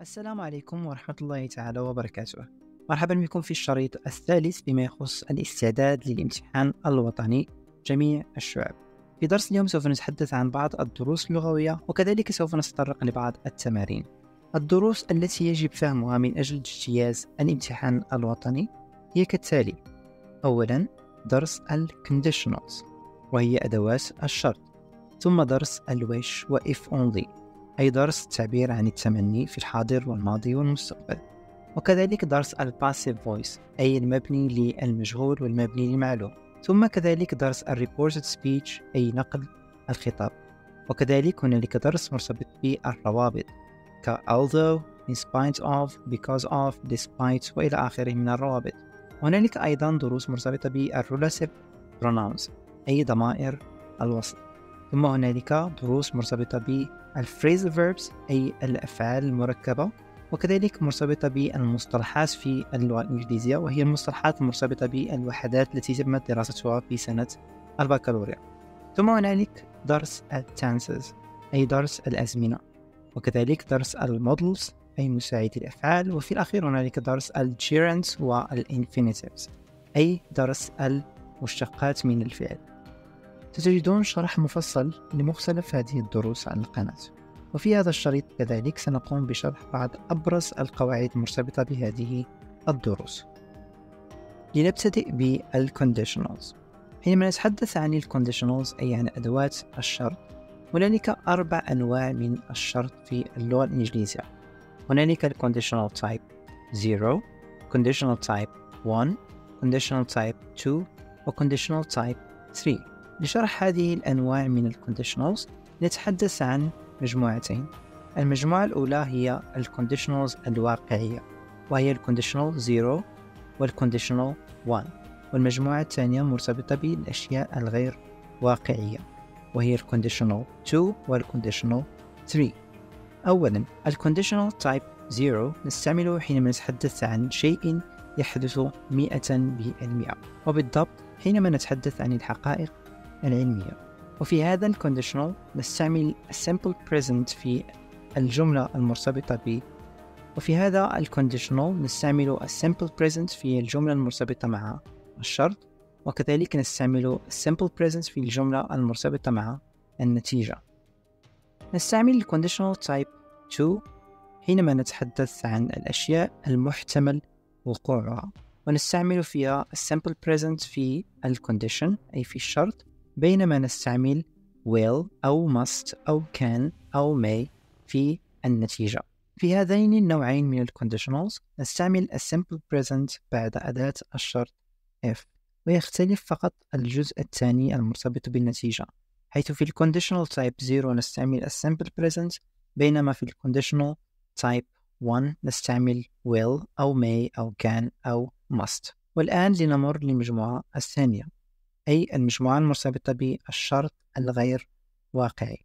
السلام عليكم ورحمة الله تعالى وبركاته مرحبا بكم في الشريط الثالث بما يخص الاستعداد للامتحان الوطني جميع الشعب في درس اليوم سوف نتحدث عن بعض الدروس اللغوية وكذلك سوف نتطرق لبعض التمارين الدروس التي يجب فهمها من أجل اجتياز الامتحان الوطني هي كالتالي أولا درس الكونديشنالز وهي أدوات الشرط ثم درس الويش وإف أونلي أي درس تعبير عن التمني في الحاضر والماضي والمستقبل وكذلك درس الباسيف فويس أي المبني للمجهول والمبني للمعلوم ثم كذلك درس الريبورتد سبيتش أي نقل الخطاب وكذلك هنالك درس مرتبط بالروابط ك although in spite of because of despite وإلى آخره من الروابط هنالك أيضا دروس مرتبطة بالرولاسيف pronouns أي ضمائر الوصل ثم هنالك دروس مرتبطة بالphrasal verbs أي الأفعال المركبة وكذلك مرتبطة بالمصطلحات في اللغة الإنجليزية وهي المصطلحات المرتبطة بالوحدات التي تم دراستها في سنة البكالوريا ثم هنالك درس التانسز أي درس الأزمنة وكذلك درس المودلز أي مساعد الأفعال وفي الأخير هنالك درس الجيرنس والإنفينيتيفز أي درس المشتقات من الفعل ستجدون شرح مفصل لمختلف هذه الدروس على القناة وفي هذا الشريط كذلك سنقوم بشرح بعض أبرز القواعد المرتبطة بهذه الدروس لنبتدئ بالconditionals حينما نتحدث عن الconditionals أي عن أدوات الشرط هنالك أربع أنواع من الشرط في اللغة الإنجليزية هنالك الconditional type 0 conditional type 1 conditional type 2 و conditional type 3 لشرح هذه الأنواع من الكونديشنالز نتحدث عن مجموعتين المجموعة الأولى هي الكونديشنالز الواقعية وهي الكونديشنال 0 والكونديشنال 1 والمجموعة الثانية مرتبطة بالأشياء الغير واقعية وهي الكونديشنال 2 والكونديشنال 3 أولا الكونديشنال تايب 0 نستعمله حينما نتحدث عن شيء يحدث 100% وبالضبط حينما نتحدث عن الحقائق العلمية وفي هذا الكونديشنال نستعمل simple present في الجملة المرتبطة ب وفي هذا الكونديشنال نستعمل simple present في الجملة المرتبطة مع الشرط وكذلك نستعمل simple present في الجملة المرتبطة مع النتيجة نستعمل الكونديشنال type 2 حينما نتحدث عن الأشياء المحتمل وقوعها ونستعمل فيها simple present في الكونديشن أي في الشرط بينما نستعمل will أو must أو can أو may في النتيجة في هذين النوعين من الكونديشنالز نستعمل simple present بعد أداة الشرط if ويختلف فقط الجزء الثاني المرتبط بالنتيجة حيث في الكونديشنال تايب 0 نستعمل simple present بينما في الكونديشنال تايب 1 نستعمل will أو may أو can أو must والآن لنمر للمجموعة الثانية أي المجموعة المرتبطة بالشرط الغير واقعي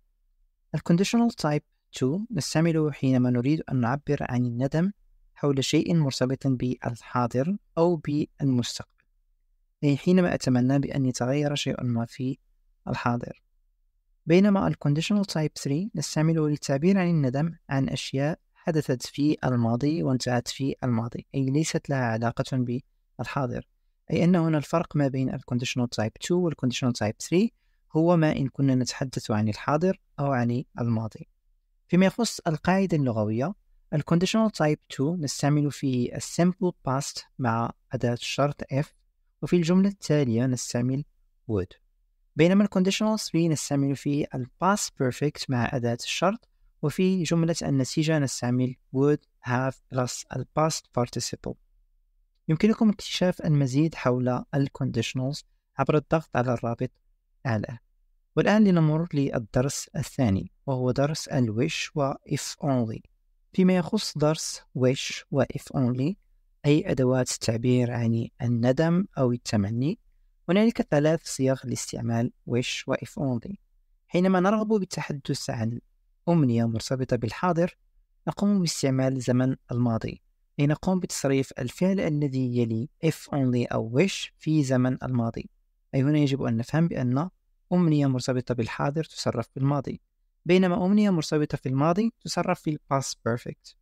الكونديشنال تايب 2 نستعمله حينما نريد أن نعبر عن الندم حول شيء مرتبط بالحاضر أو بالمستقبل أي حينما أتمنى بأن يتغير شيء ما في الحاضر بينما الكونديشنال تايب 3 نستعمله للتعبير عن الندم عن أشياء حدثت في الماضي وانتهت في الماضي أي ليست لها علاقة بالحاضر أي أن هنا الفرق ما بين الكونديشنال تايب 2 والكونديشنال تايب 3 هو ما إن كنا نتحدث عن الحاضر أو عن الماضي فيما يخص القاعدة اللغوية الكونديشنال تايب 2 نستعمل فيه السيمبل باست مع أداة الشرط if وفي الجملة التالية نستعمل would بينما الكونديشنال 3 نستعمل فيه الباست بيرفكت مع أداة الشرط وفي جملة النتيجة نستعمل would have plus الباست participle يمكنكم اكتشاف المزيد حول الكونديشنالز عبر الضغط على الرابط أعلى والآن لنمر للدرس الثاني وهو درس wish و if only فيما يخص درس wish و if only أي أدوات التعبير عن الندم أو التمني هنالك ثلاث صيغ لاستعمال wish و if only حينما نرغب بالتحدث عن أمنية مرتبطة بالحاضر نقوم باستعمال زمن الماضي لنقوم بتصريف الفعل الذي يلي if only أو wish في زمن الماضي أي هنا يجب أن نفهم بأن أمنية مرتبطة بالحاضر تصرف بالماضي بينما أمنية مرتبطة في الماضي تصرف في past perfect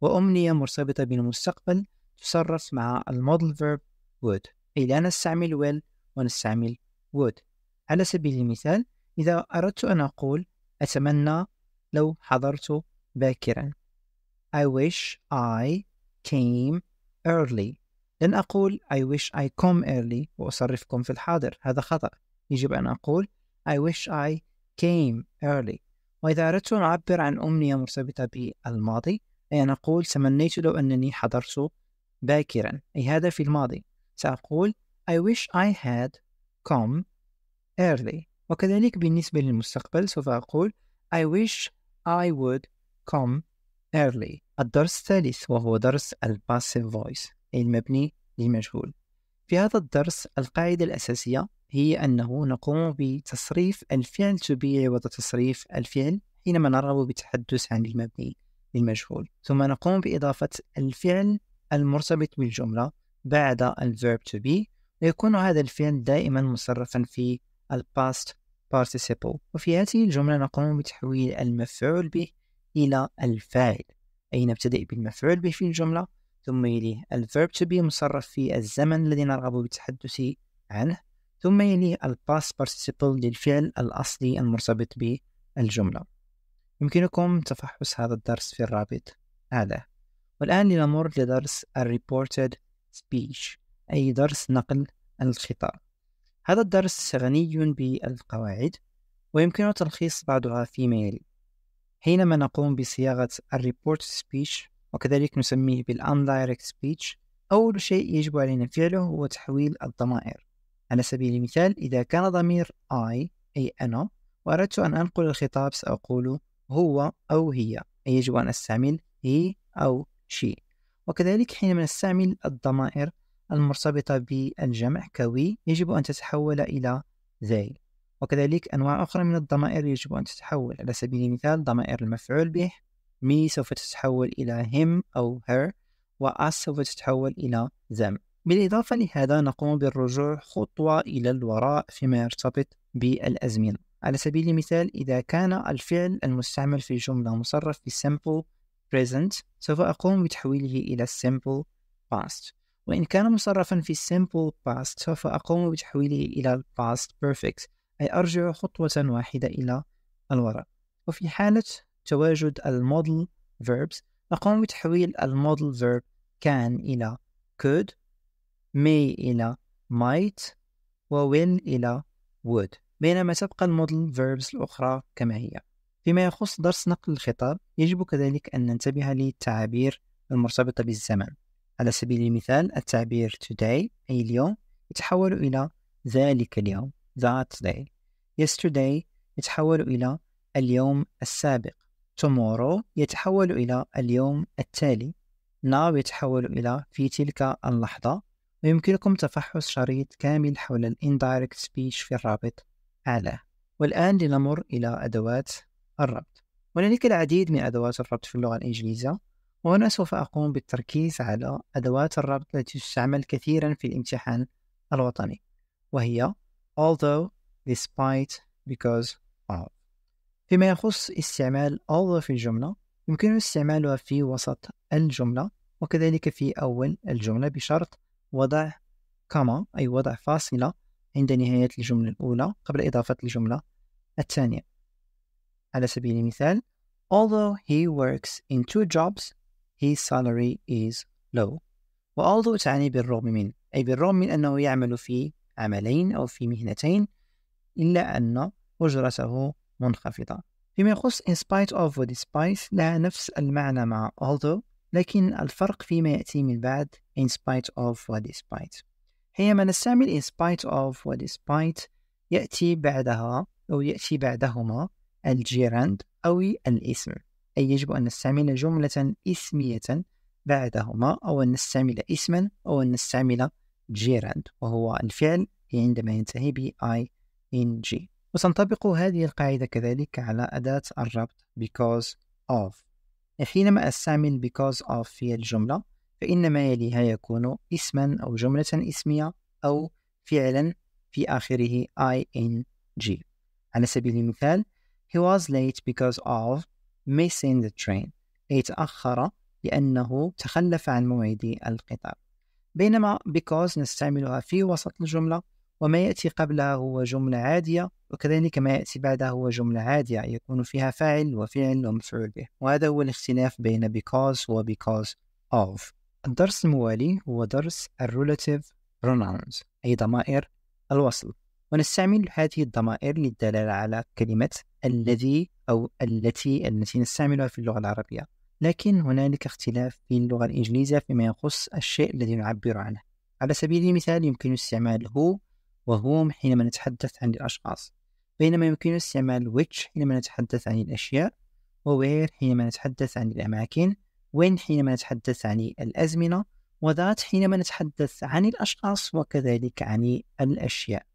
وأمنية مرتبطة بالمستقبل تصرف مع المودل verb would أي لا نستعمل will ونستعمل would على سبيل المثال إذا أردت أن أقول أتمنى لو حضرت باكرا I wish I came early لن أقول I wish I come early وأصرفكم في الحاضر هذا خطأ يجب أن أقول I wish I came early وإذا أردت أن أعبر عن أمنية مرتبطة بالماضي أي أن أقول تمنيت لو أنني حضرت باكرا أي هذا في الماضي سأقول I wish I had come early وكذلك بالنسبة للمستقبل سوف أقول I wish I would come early الدرس الثالث وهو درس الباسيف فويس أي المبني للمجهول في هذا الدرس القاعدة الأساسية هي أنه نقوم بتصريف الفعل to be عوض تصريف الفعل حينما نرغب بالتحدث عن المبني للمجهول ثم نقوم بإضافة الفعل المرتبط بالجملة بعد الverb verb to be ويكون هذا الفعل دائما مصرفا في الباست past participle وفي هذه الجملة نقوم بتحويل المفعول به إلى الفاعل أي نبتدئ بالمفعول به في الجملة ثم يليه الفيرب to be مصرف في الزمن الذي نرغب بالتحدث عنه ثم يليه الباس participle للفعل الأصلي المرتبط بالجملة يمكنكم تفحص هذا الدرس في الرابط هذا والآن لنمر لدرس الريبورتد speech أي درس نقل الخطاب هذا الدرس غني بالقواعد ويمكن تلخيص بعضها فيما يلي حينما نقوم بصياغة الريبورت سبيتش وكذلك نسميه بالأندايركت سبيتش أول شيء يجب علينا فعله هو تحويل الضمائر على سبيل المثال إذا كان ضمير I أي أنا وأردت أن أنقل الخطاب سأقول هو أو هي أي يجب أن أستعمل he أو she وكذلك حينما نستعمل الضمائر المرتبطة بالجمع كوي يجب أن تتحول إلى they وكذلك أنواع أخرى من الضمائر يجب أن تتحول على سبيل المثال ضمائر المفعول به me سوف تتحول إلى him أو her و us سوف تتحول إلى them بالإضافة لهذا نقوم بالرجوع خطوة إلى الوراء فيما يرتبط بالأزمنة على سبيل المثال إذا كان الفعل المستعمل في جملة مصرف simple present سوف أقوم بتحويله إلى simple past وإن كان مصرفا في simple past سوف أقوم بتحويله إلى past perfect أي أرجع خطوة واحدة إلى الوراء وفي حالة تواجد المودل verbs أقوم بتحويل المودل verb كان إلى could may إلى might و will إلى would بينما تبقى المودل verbs الأخرى كما هي فيما يخص درس نقل الخطاب يجب كذلك أن ننتبه للتعابير المرتبطة بالزمن على سبيل المثال التعبير today أي اليوم يتحول إلى ذلك اليوم that day yesterday يتحول إلى اليوم السابق tomorrow يتحول إلى اليوم التالي now يتحول إلى في تلك اللحظة ويمكنكم تفحص شريط كامل حول ال indirect speech في الرابط أعلاه والآن لنمر إلى أدوات الربط هنالك العديد من أدوات الربط في اللغة الإنجليزية وهنا سوف أقوم بالتركيز على أدوات الربط التي تستعمل كثيرا في الامتحان الوطني وهي although despite because of فيما يخص استعمال although في الجملة يمكن استعمالها في وسط الجملة وكذلك في أول الجملة بشرط وضع كما أي وضع فاصلة عند نهاية الجملة الأولى قبل إضافة الجملة الثانية على سبيل المثال Although he works in two jobs his salary is low و although تعني بالرغم من أي بالرغم من أنه يعمل في عملين أو في مهنتين إلا أن أجرته منخفضة فيما يخص in spite of و despite لها نفس المعنى مع although لكن الفرق فيما يأتي من بعد in spite of و despite حينما نستعمل in spite of و despite يأتي بعدها أو يأتي بعدهما الجيراند أو الاسم أي يجب أن نستعمل جملة اسمية بعدهما أو أن نستعمل اسما أو أن نستعمل جيراند وهو الفعل عندما ينتهي ب -i in g وتنطبق هذه القاعدة كذلك على أداة الربط because of حينما أستعمل because of في الجملة فإن ما يليها يكون اسما أو جملة اسمية أو فعلا في آخره ing على سبيل المثال He was late because of missing the train أي تأخر لأنه تخلف عن موعد القطار بينما because نستعملها في وسط الجملة وما يأتي قبلها هو جملة عادية وكذلك ما يأتي بعدها هو جملة عادية يكون فيها فاعل وفعل ومفعول به وهذا هو الاختلاف بين because و because of الدرس الموالي هو درس relative pronouns أي ضمائر الوصل ونستعمل هذه الضمائر للدلالة على كلمة الذي أو التي التي نستعملها في اللغة العربية لكن هنالك اختلاف في اللغة الإنجليزية فيما يخص الشيء الذي نعبر عنه على سبيل المثال يمكن استعمال هو وهم حينما نتحدث عن الأشخاص بينما يمكن استعمال which حينما نتحدث عن الأشياء وwhere حينما نتحدث عن الأماكن when حينما نتحدث عن الأزمنة وذات حينما نتحدث عن الأشخاص وكذلك عن الأشياء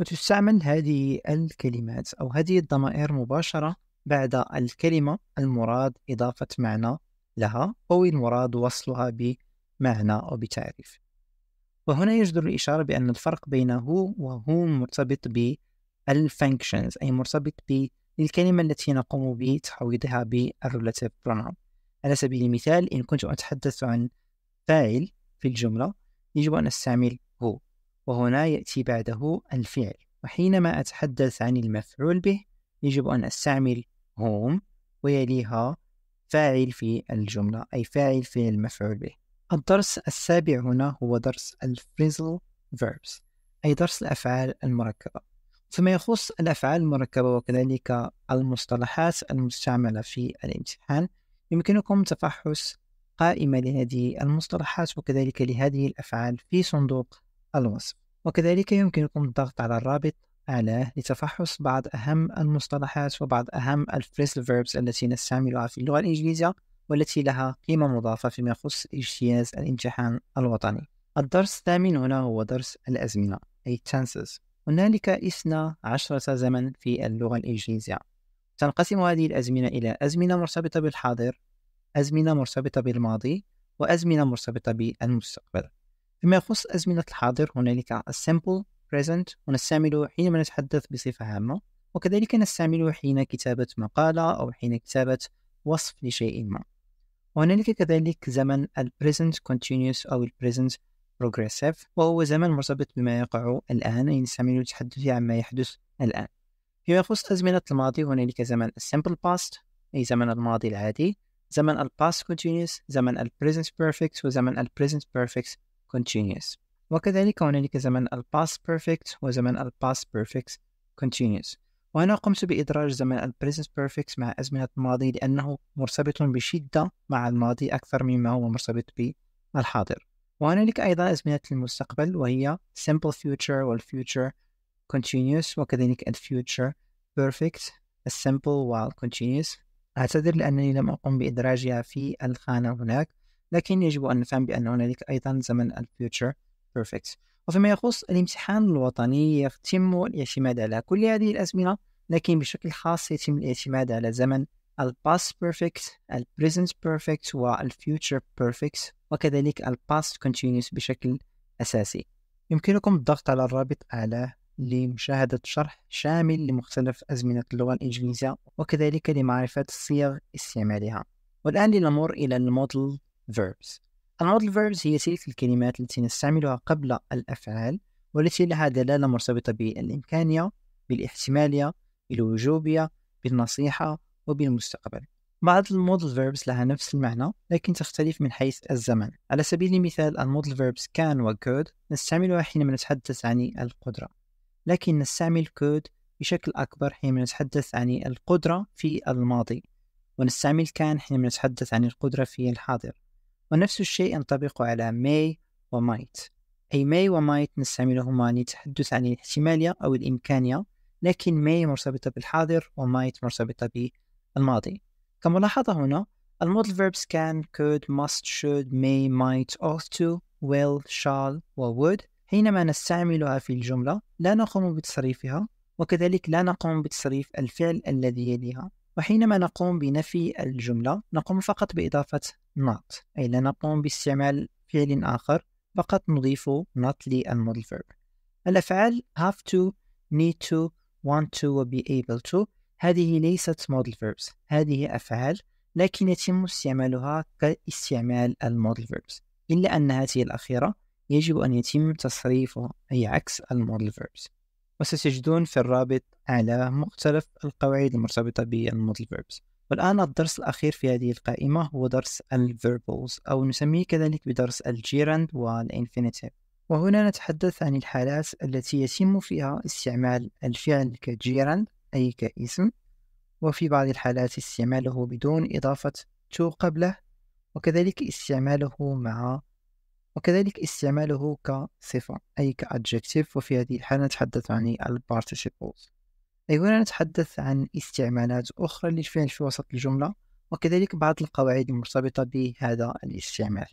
وتستعمل هذه الكلمات أو هذه الضمائر مباشرة بعد الكلمة المراد إضافة معنى لها أو المراد وصلها بمعنى أو بتعريف وهنا يجدر الإشارة بأن الفرق بينه وهو مرتبط بالفانكشنز أي مرتبط بالكلمة التي نقوم بتحويضها بالريلاتيف pronoun على سبيل المثال إن كنت أتحدث عن فاعل في الجملة يجب أن أستعمل هو وهنا يأتي بعده الفعل وحينما أتحدث عن المفعول به يجب أن أستعمل هوم ويليها فاعل في الجملة أي فاعل في المفعول به الدرس السابع هنا هو درس الفريزل verbs أي درس الأفعال المركبة فيما يخص الأفعال المركبة وكذلك المصطلحات المستعملة في الامتحان يمكنكم تفحص قائمة لهذه المصطلحات وكذلك لهذه الأفعال في صندوق الوصف وكذلك يمكنكم الضغط على الرابط آلة لتفحص بعض أهم المصطلحات وبعض أهم الفريزل فيربس التي نستعملها في اللغة الإنجليزية والتي لها قيمة مضافة فيما يخص اجتياز الامتحان الوطني الدرس الثامن هنا هو درس الأزمنة أي chances هنالك إثنى عشرة زمن في اللغة الإنجليزية تنقسم هذه الأزمنة إلى أزمنة مرتبطة بالحاضر أزمنة مرتبطة بالماضي وأزمنة مرتبطة بالمستقبل فيما يخص أزمنة الحاضر هنالك السمبل present ونستعمله حينما نتحدث بصفة عامة وكذلك نستعمله حين كتابة مقالة أو حين كتابة وصف لشيء ما وهنالك كذلك زمن ال present continuous أو ال present progressive وهو زمن مرتبط بما يقع الآن أي يعني نستعمله للتحدث عن ما يحدث الآن فيما يخص أزمنة الماضي هنالك زمن simple past أي زمن الماضي العادي زمن ال past continuous زمن ال present perfect وزمن ال present perfect continuous وكذلك هنالك زمن ال past perfect وزمن ال past perfect continuous وهنا قمت بإدراج زمن ال present perfect مع أزمنة الماضي لأنه مرتبط بشدة مع الماضي أكثر مما هو مرتبط بالحاضر وهنالك أيضا أزمنة المستقبل وهي simple future والfuture continuous وكذلك ال future perfect السمبل والcontinuous أعتذر لأنني لم أقم بإدراجها في الخانة هناك لكن يجب أن نفهم بأن هنالك أيضا زمن الفيوتشر بيرفكت وفيما يخص الامتحان الوطني يتم الاعتماد على كل هذه الأزمنة لكن بشكل خاص يتم الاعتماد على زمن الباست بيرفكت البريزنت بيرفكت والفيوتشر بيرفكت وكذلك الباست كونتينيوس بشكل أساسي يمكنكم الضغط على الرابط أعلى لمشاهدة شرح شامل لمختلف أزمنة اللغة الإنجليزية وكذلك لمعرفة صيغ استعمالها والآن لنمر إلى المودل verbs أعراض الفيربز هي تلك الكلمات التي نستعملها قبل الأفعال والتي لها دلالة مرتبطة بالإمكانية بالاحتمالية بالوجوبية بالنصيحة وبالمستقبل بعض المودل فيربس لها نفس المعنى لكن تختلف من حيث الزمن على سبيل المثال المودل فيربس كان وكود نستعملها حينما نتحدث عن القدرة لكن نستعمل كود بشكل أكبر حينما نتحدث عن القدرة في الماضي ونستعمل كان حينما نتحدث عن القدرة في الحاضر ونفس الشيء ينطبق على may وmight أي may وmight نستعملهما للتحدث عن الاحتمالية أو الإمكانية لكن may مرتبطة بالحاضر وmight مرتبطة بالماضي كملاحظة هنا المودل verbs can, could, must, should, may, might, ought to, will, shall و would حينما نستعملها في الجملة لا نقوم بتصريفها وكذلك لا نقوم بتصريف الفعل الذي يليها وحينما نقوم بنفي الجملة نقوم فقط بإضافة not أي لا نقوم باستعمال فعل آخر فقط نضيف not للمودل verb الأفعال have to, need to, want to و be able to هذه ليست model verbs هذه أفعال لكن يتم استعمالها كاستعمال المودل فيربس إلا أن هذه الأخيرة يجب أن يتم تصريفها أي عكس المودل فيربس وستجدون في الرابط على مختلف القواعد المرتبطة بالمودل verbs والآن الدرس الأخير في هذه القائمة هو درس ال أو نسميه كذلك بدرس ال gerund infinitive وهنا نتحدث عن الحالات التي يتم فيها استعمال الفعل كجيران أي كاسم وفي بعض الحالات استعماله بدون إضافة to قبله وكذلك استعماله مع وكذلك استعماله كصفة أي كadjective وفي هذه الحالة نتحدث عن ال participles يقول نتحدث عن استعمالات أخرى للفعل في وسط الجملة وكذلك بعض القواعد المرتبطة بهذا الاستعمال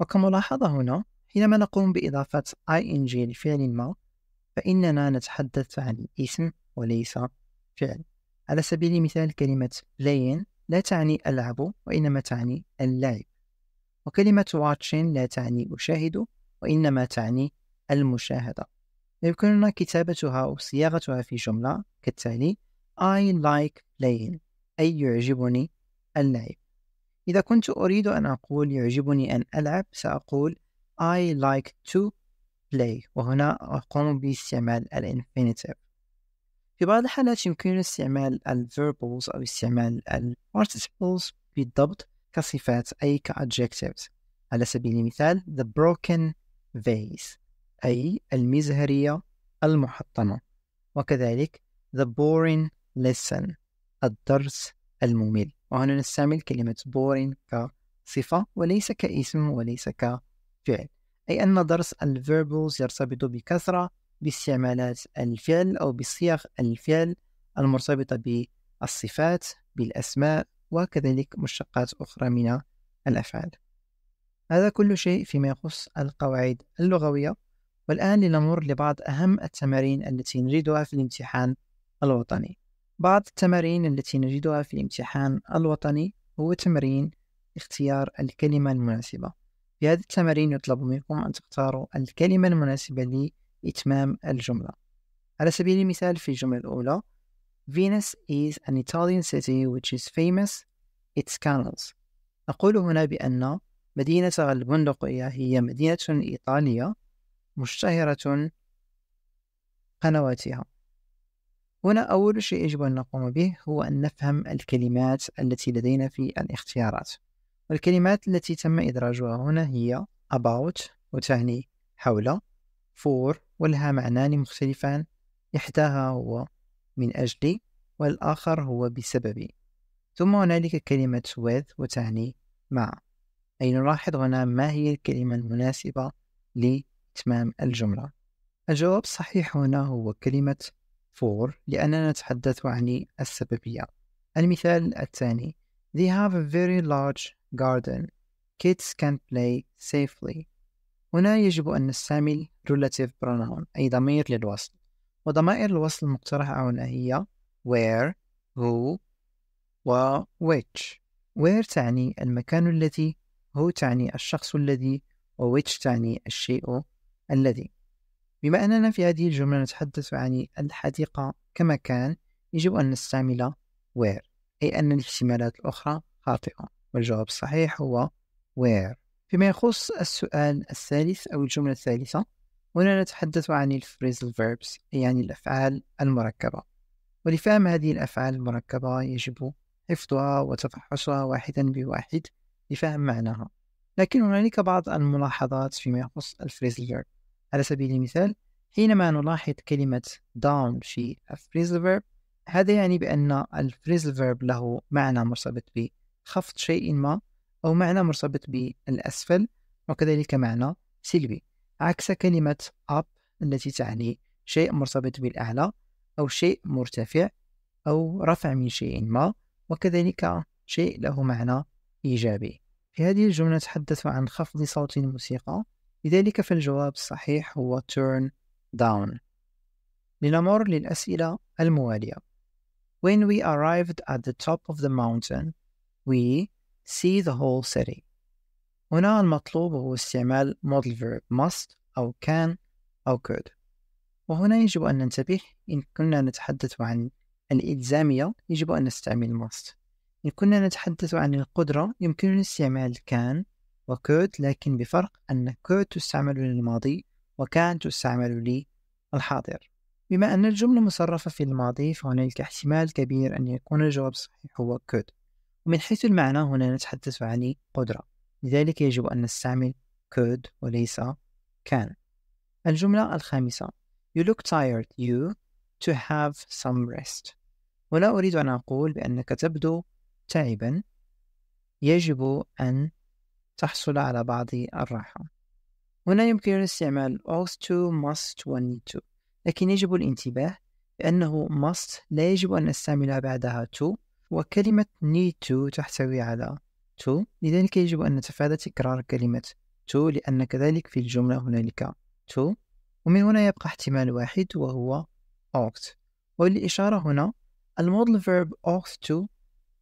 وكملاحظة هنا حينما نقوم بإضافة ing لفعل ما فإننا نتحدث عن اسم وليس فعل على سبيل المثال كلمة playing لا تعني ألعب وإنما تعني اللعب وكلمة watching لا تعني أشاهد وإنما تعني المشاهدة يمكننا كتابتها أو صياغتها في جملة كالتالي I like playing أي يعجبني اللعب إذا كنت أريد أن أقول يعجبني أن ألعب سأقول I like to play وهنا أقوم باستعمال الانفينيتيف في بعض الحالات يمكن استعمال الverbals أو استعمال الparticiples بالضبط كصفات أي كadjectives على سبيل المثال the broken vase أي المزهرية المحطمة وكذلك the boring lesson الدرس الممل وهنا نستعمل كلمة boring كصفة وليس كاسم وليس كفعل أي أن درس الفيربوز يرتبط بكثرة باستعمالات الفعل أو بصيغ الفعل المرتبطة بالصفات بالأسماء وكذلك مشتقات أخرى من الأفعال هذا كل شيء فيما يخص القواعد اللغوية والآن لنمر لبعض أهم التمارين التي نجدها في الامتحان الوطني بعض التمارين التي نجدها في الامتحان الوطني هو تمرين اختيار الكلمة المناسبة في هذه التمارين يطلب منكم أن تختاروا الكلمة المناسبة لإتمام الجملة على سبيل المثال في الجملة الأولى Venus is an Italian city which is famous its canals نقول هنا بأن مدينة البندقية هي مدينة إيطالية مشتهرة قنواتها هنا أول شيء يجب أن نقوم به هو أن نفهم الكلمات التي لدينا في الاختيارات والكلمات التي تم إدراجها هنا هي about وتعني حول for ولها معنان مختلفان إحداها هو من أجل والآخر هو بسبب ثم هنالك كلمة with وتعني مع أي نلاحظ هنا ما هي الكلمة المناسبة لي إتمام الجملة الجواب الصحيح هنا هو كلمة فور لأننا نتحدث عن السببية المثال الثاني They have a very large garden. Kids can play safely. هنا يجب أن نستعمل relative pronoun أي ضمير للوصل وضمائر الوصل المقترحة هنا هي where, who و which where تعني المكان الذي who تعني الشخص الذي و which تعني الشيء الذي بما أننا في هذه الجملة نتحدث عن الحديقة كما كان يجب أن نستعمل where أي أن الاحتمالات الأخرى خاطئة والجواب الصحيح هو where فيما يخص السؤال الثالث أو الجملة الثالثة هنا نتحدث عن الفريزل verbs أي عن الأفعال المركبة ولفهم هذه الأفعال المركبة يجب حفظها وتفحصها واحدا بواحد لفهم معناها لكن هنالك بعض الملاحظات فيما يخص الفريزل verb على سبيل المثال حينما نلاحظ كلمة down في phrasal verb هذا يعني بأن phrasal verb له معنى مرتبط بخفض شيء ما أو معنى مرتبط بالأسفل وكذلك معنى سلبي عكس كلمة up التي تعني شيء مرتبط بالأعلى أو شيء مرتفع أو رفع من شيء ما وكذلك شيء له معنى إيجابي في هذه الجملة نتحدث عن خفض صوت الموسيقى لذلك فالجواب الصحيح هو turn down لنمر للأسئلة الموالية When we arrived at the top of the mountain we see the whole city هنا المطلوب هو استعمال modal verb must أو can أو could وهنا يجب أن ننتبه إن كنا نتحدث عن الإلزامية يجب أن نستعمل must إن كنا نتحدث عن القدرة يمكننا استعمال can وكوت لكن بفرق أن كوت تستعمل للماضي وكان تستعمل للحاضر بما أن الجملة مصرفة في الماضي فهنالك احتمال كبير أن يكون الجواب الصحيح هو كوت ومن حيث المعنى هنا نتحدث عن قدرة لذلك يجب أن نستعمل كود وليس كان الجملة الخامسة You look tired you to have some rest ولا أريد أن أقول بأنك تبدو تعبا يجب أن تحصل على بعض الراحة هنا يمكن استعمال ought to must و need to لكن يجب الانتباه بأنه must لا يجب أن نستعمل بعدها to وكلمة need to تحتوي على to لذلك يجب أن نتفادى تكرار كلمة to لأن كذلك في الجملة هنالك to ومن هنا يبقى احتمال واحد وهو ought وللإشارة هنا المودل verb ought to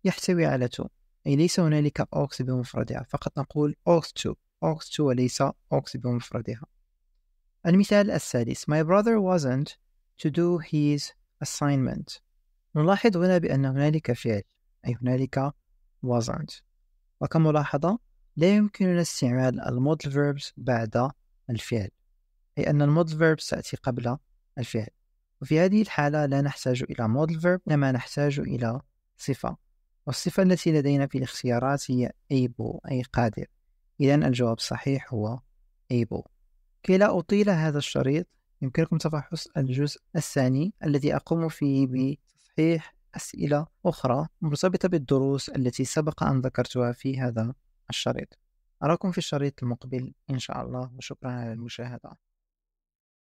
يحتوي على to أي ليس هنالك أوكس بمفردها فقط نقول أوكس2 أوكس2 وليس أوكس بمفردها المثال السادس My brother wasn't to do his assignment نلاحظ هنا بأن هنالك فعل أي هنالك wasn't وكملاحظة لا يمكننا استعمال المودل فيربس بعد الفعل أي أن المودل فيربس تأتي قبل الفعل وفي هذه الحالة لا نحتاج إلى مودل فيرب إنما نحتاج إلى صفة والصفة التي لدينا في الاختيارات هي able أي قادر إذا الجواب الصحيح هو able كي لا أطيل هذا الشريط يمكنكم تفحص الجزء الثاني الذي أقوم فيه بتصحيح أسئلة أخرى مرتبطة بالدروس التي سبق أن ذكرتها في هذا الشريط أراكم في الشريط المقبل إن شاء الله وشكرا على المشاهدة